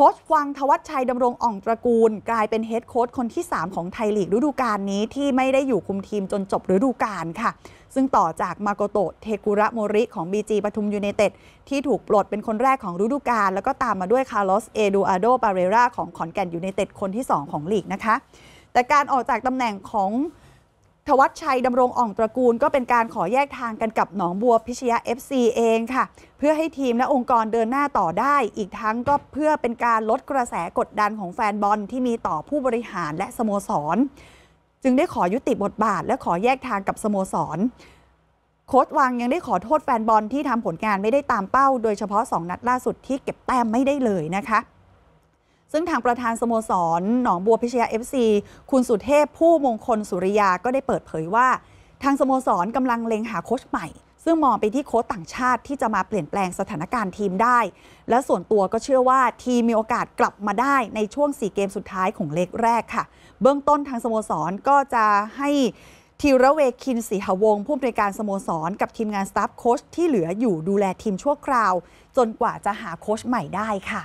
ค้ชวังทวัชชัยดำรงอ่องตระกูล กลายเป็นเฮดโค้ชคนที่ 3 ของไทยลีก ฤดูกาลนี้ที่ไม่ได้อยู่คุมทีมจนจบฤดูกาลค่ะ ซึ่งต่อจากมาโกโตะเทกุระโมริ ของ BG ปทุมยูเนเต็ด ที่ถูกปลดเป็นคนแรกของฤดูกาลแล้วก็ตามมาด้วยคาร์ลอสเอดูอาโดปาเรราของขอนแก่นยูเนเต็ด คนที่ 2 ของลีกนะคะ แต่การออกจากตำแหน่งของทวัชชัยดำรงอ่องตระกูลก็เป็นการขอแยกทางกันกับหนองบัวพิชยา FC เองค่ะ เพื่อให้ทีมและองค์กรเดินหน้าต่อได้อีกทั้งก็เพื่อเป็นการลดกระแสกดดันของแฟนบอลที่มีต่อผู้บริหารและสโมสรจึงได้ขอยุติบทบาทและขอแยกทางกับสโมสรโค้ชวังยังได้ขอโทษแฟนบอลที่ทำผลงานไม่ได้ตามเป้า โดยเฉพาะ 2 นัดล่าสุดที่เก็บแต้มไม่ได้เลยนะคะซึ่งทางประธานสโมสร หนองบัวพิชยา FC คุณสุเทพ ผู้มงคลสุริยาก็ได้เปิดเผยว่า ทางสโมสรกำลังเล็งหาโค้ชใหม่ ซึ่งมองไปที่โค้ชต่างชาติที่จะมาเปลี่ยนแปลงสถานการณ์ทีมได้ และส่วนตัวก็เชื่อว่าทีมมีโอกาสกลับมาได้ในช่วง 4 เกมสุดท้ายของเลกแรกค่ะเบื้องต้นทางสโมสร ก็จะให้ทีระเวคินสีหวงผู้อำนวยการสโมสรกับทีมงานสตาฟโค้ชที่เหลืออยู่ดูแลทีมชั่วคราว จนกว่าจะหาโค้ชใหม่ได้ค่ะ